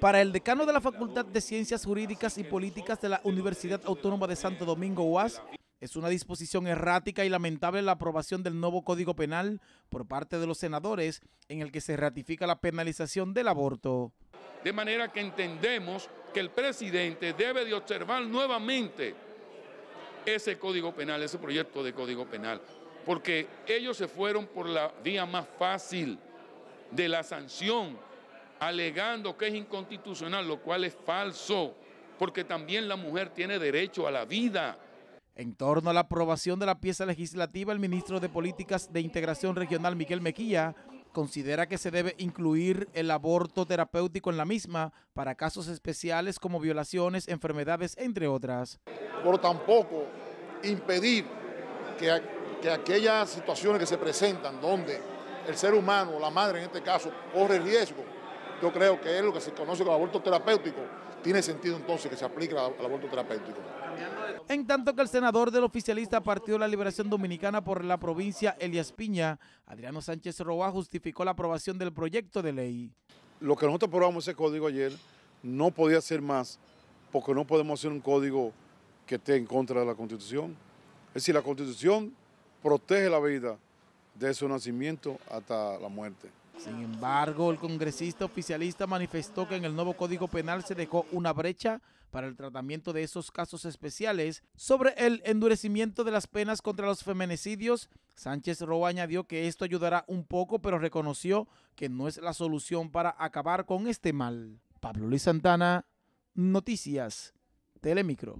Para el decano de la Facultad de Ciencias Jurídicas y Políticas de la Universidad Autónoma de Santo Domingo, UAS, es una disposición errática y lamentable la aprobación del nuevo Código Penal por parte de los senadores en el que se ratifica la penalización del aborto. De manera que entendemos que el presidente debe de observar nuevamente ese Código Penal, ese proyecto de Código Penal, porque ellos se fueron por la vía más fácil de la sanción alegando que es inconstitucional, lo cual es falso, porque también la mujer tiene derecho a la vida. En torno a la aprobación de la pieza legislativa, el ministro de Políticas de Integración Regional, Miguel Mequilla, considera que se debe incluir el aborto terapéutico en la misma para casos especiales como violaciones, enfermedades, entre otras. Por tampoco impedir que, que aquellas situaciones que se presentan donde el ser humano, la madre en este caso, corre riesgo yo creo que es lo que se conoce como aborto terapéutico. Tiene sentido entonces que se aplique al aborto terapéutico. En tanto que el senador del oficialista Partido de la Liberación Dominicana por la provincia, Elias Piña, Adriano Sánchez Roa justificó la aprobación del proyecto de ley. Lo que nosotros aprobamos ese código ayer no podía ser más, porque no podemos hacer un código que esté en contra de la Constitución. Es decir, la Constitución protege la vida desde su nacimiento hasta la muerte. Sin embargo, el congresista oficialista manifestó que en el nuevo Código Penal se dejó una brecha para el tratamiento de esos casos especiales. Sobre el endurecimiento de las penas contra los feminicidios, Sánchez Roa añadió que esto ayudará un poco, pero reconoció que no es la solución para acabar con este mal. Pablo Luis Santana, Noticias, Telemicro.